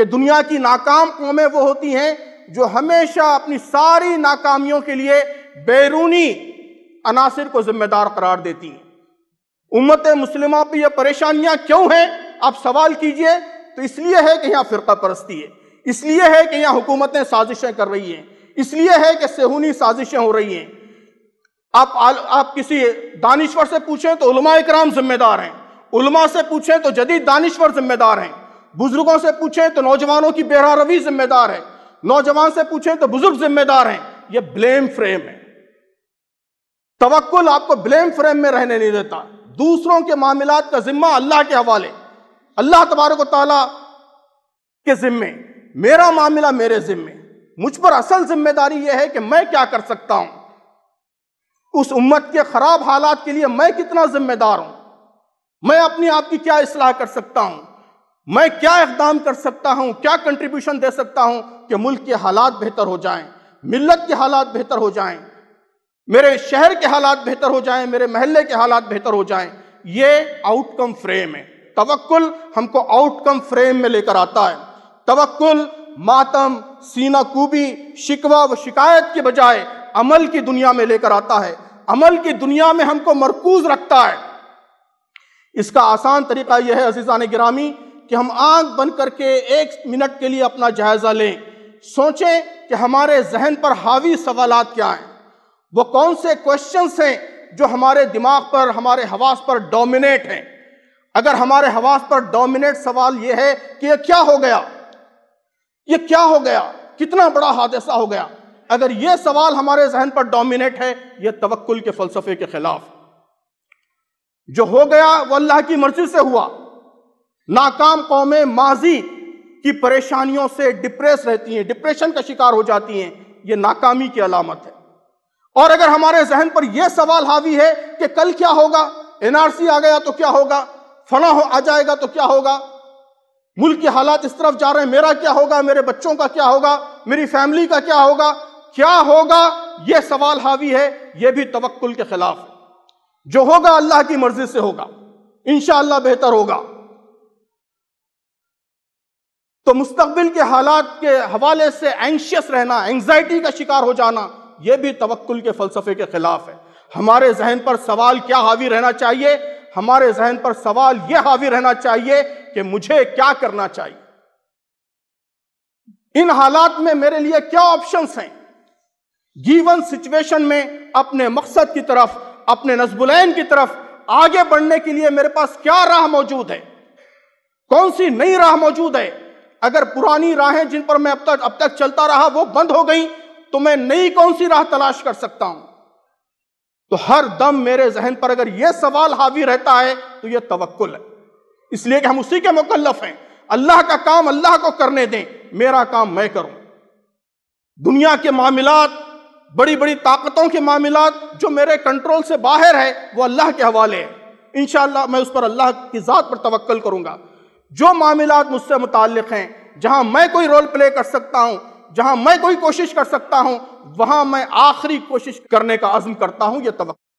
कि दुनिया की नाकाम कौमें वो होती हैं जो हमेशा अपनी सारी नाकामियों के लिए बैरूनी अनासर को जिम्मेदार करार देती हैं उम्मत मुसलिमों पर यह परेशानियां क्यों हैं आप सवाल कीजिए तो इसलिए है कि यहाँ फ़िरका परस्ती है इसलिए है कि यहाँ हुकूमतें साजिशें कर रही हैं इसलिए है कि सेहूनी साजिशें हो रही हैं आप आप किसी दानिश्वर से पूछें तो उलमा इक्राम जिम्मेदार हैं उलमा से पूछें तो जदीद दानिश्वर जिम्मेदार हैं बुजुर्गों से पूछें तो नौजवानों की बेहरा रवि जिम्मेदार है नौजवान से पूछें तो बुजुर्ग जिम्मेदार हैं यह ब्लेम फ्रेम है तवक्ल आपको ब्लेम फ्रेम में रहने नहीं देता दूसरों के मामला का जिम्मा अल्लाह के हवाले अल्लाह तबारक ताला के जिम्मे मेरा मामला मेरे जिम्मे मुझ पर असल जिम्मेदारी यह है कि मैं क्या कर सकता हूं उस उम्मत के खराब हालात के लिए मैं कितना जिम्मेदार हूं मैं अपने आप की क्या इसलाह कर सकता हूं मैं क्या इकदाम कर सकता हूँ क्या कंट्रीब्यूशन दे सकता हूँ कि मुल्क के हालात बेहतर हो जाएं मिल्लत के हालात बेहतर हो जाएं मेरे शहर के हालात बेहतर हो जाएं मेरे महल्ले के हालात बेहतर हो जाएं ये आउटकम फ्रेम है तवक्कुल हमको आउटकम फ्रेम में लेकर आता है तवक्कुल मातम सीना कूबी शिकवा व शिकायत के बजाय अमल की दुनिया में लेकर आता है अमल की दुनिया में हमको मरकूज रखता है इसका आसान तरीका यह है अजीजा ने गिरामी कि हम आग बन करके एक मिनट के लिए अपना जायज़ा लें सोचें कि हमारे जहन पर हावी सवाल क्या हैं वो कौन से क्वेश्चन हैं जो हमारे दिमाग पर हमारे हवास पर डोमिनेट हैं अगर हमारे हवास पर डोमिनेट सवाल ये है कि ये क्या हो गया ये क्या हो गया कितना बड़ा हादसा हो गया अगर ये सवाल हमारे जहन पर डोमिनेट है ये तवक्ल के फलसफे के खिलाफ जो हो गया वो अल्लाह की मर्जी से हुआ नाकाम कौमें माजी की परेशानियों से डिप्रेस रहती हैं डिप्रेशन का शिकार हो जाती हैं ये नाकामी की अलामत है और अगर हमारे जहन पर यह सवाल हावी है कि कल क्या होगा एनआरसी आ गया तो क्या होगा फला हो आ जाएगा तो क्या होगा मुल्क के हालात इस तरफ जा रहे हैं मेरा क्या होगा मेरे बच्चों का क्या होगा मेरी फैमिली का क्या होगा क्या होगा यह सवाल हावी है यह भी तवक्ल के खिलाफ है जो होगा अल्लाह की मर्जी से होगा इनशाला बेहतर होगा तो मुस्तबिल के हालात के हवाले से एंशियस रहना एंग्जाइटी का शिकार हो जाना यह भी तवक्ल के फलसफे के खिलाफ है हमारे जहन पर सवाल क्या हावी रहना चाहिए हमारे जहन पर सवाल यह हावी रहना चाहिए कि मुझे क्या करना चाहिए इन हालात में मेरे लिए क्या ऑप्शंस हैं गीवन सिचुएशन में अपने मकसद की तरफ अपने नजबुलैन की तरफ आगे बढ़ने के लिए मेरे पास क्या राह मौजूद है कौन सी नई राह मौजूद है अगर पुरानी राहें जिन पर मैं अब तक अब तक चलता रहा वो बंद हो गई तो मैं नई कौन सी राह तलाश कर सकता हूं तो हर दम मेरे जहन पर अगर यह सवाल हावी रहता है तो यह तवक्ल है इसलिए कि हम उसी के मुकल्लफ हैं अल्लाह का काम अल्लाह को करने दें मेरा काम मैं करूं दुनिया के मामला बड़ी बड़ी ताकतों के मामला जो मेरे कंट्रोल से बाहर है वो अल्लाह के हवाले है इन मैं उस पर अल्लाह की ज़ात पर तवक्ल करूंगा जो मामला मुझसे मुतल हैं जहाँ मैं कोई रोल प्ले कर सकता हूँ जहाँ मैं कोई कोशिश कर सकता हूँ वहाँ मैं आखिरी कोशिश करने का आजम करता हूँ यह तो